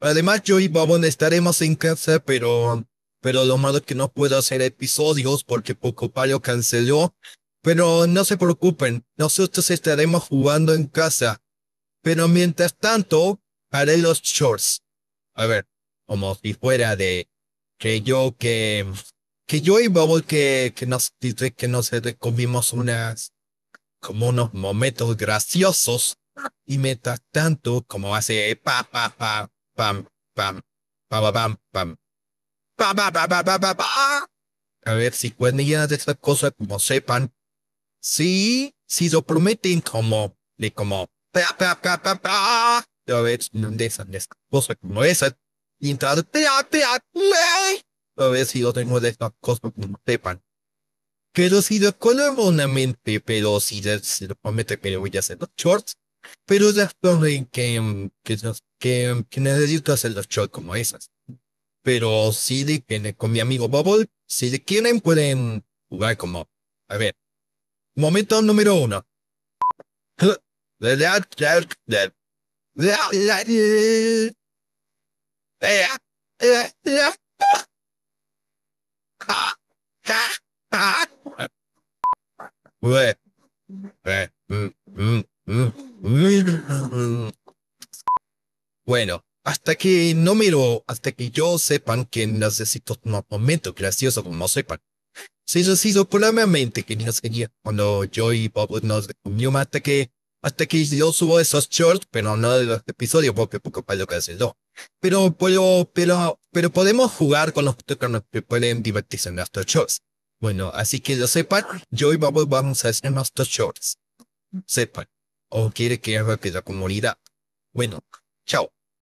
Además, yo y Babón estaremos en casa, pero, pero lo malo es que no puedo hacer episodios porque Poco Palo canceló. Pero no se preocupen, nosotros estaremos jugando en casa. Pero mientras tanto, haré los shorts. A ver, como si fuera de que yo que, que yo y Babón que, que nos, que nos comimos unas, como unos momentos graciosos. Y mientras tanto, como hace pa, pa, pa, pam, pam, A ver si cuentan de esta cosa, como sepan. Sí, si lo prometen como, de como, pa, pa, pa, pa, pa. A ver, de esa cosa, como esa. Y A ver si yo tengo de esta cosa, como sepan. Pero si lo mente, pero si se lo promete, que le voy a hacer los shorts. Pero ya saben que, mm, que que, que necesito hacer los shows como esas. Pero si de que con mi amigo Bubble, si quieren pueden jugar como, a ver, momento número uno. Bueno, hasta que no miro, hasta que yo sepan que necesito un momento gracioso como sepan. Si yo la mente que no sería cuando yo y Bob nos reunimos hasta que, hasta que yo subo esos shorts, pero no de los episodios porque poco para lo que hacerlo. Pero, pero, pero, pero podemos jugar con los que que pueden divertirse en nuestros shorts. Bueno, así que yo sepan, yo y Bob vamos a hacer nuestros shorts. Sepan. O quiere que haga que la comunidad. Bueno, chao.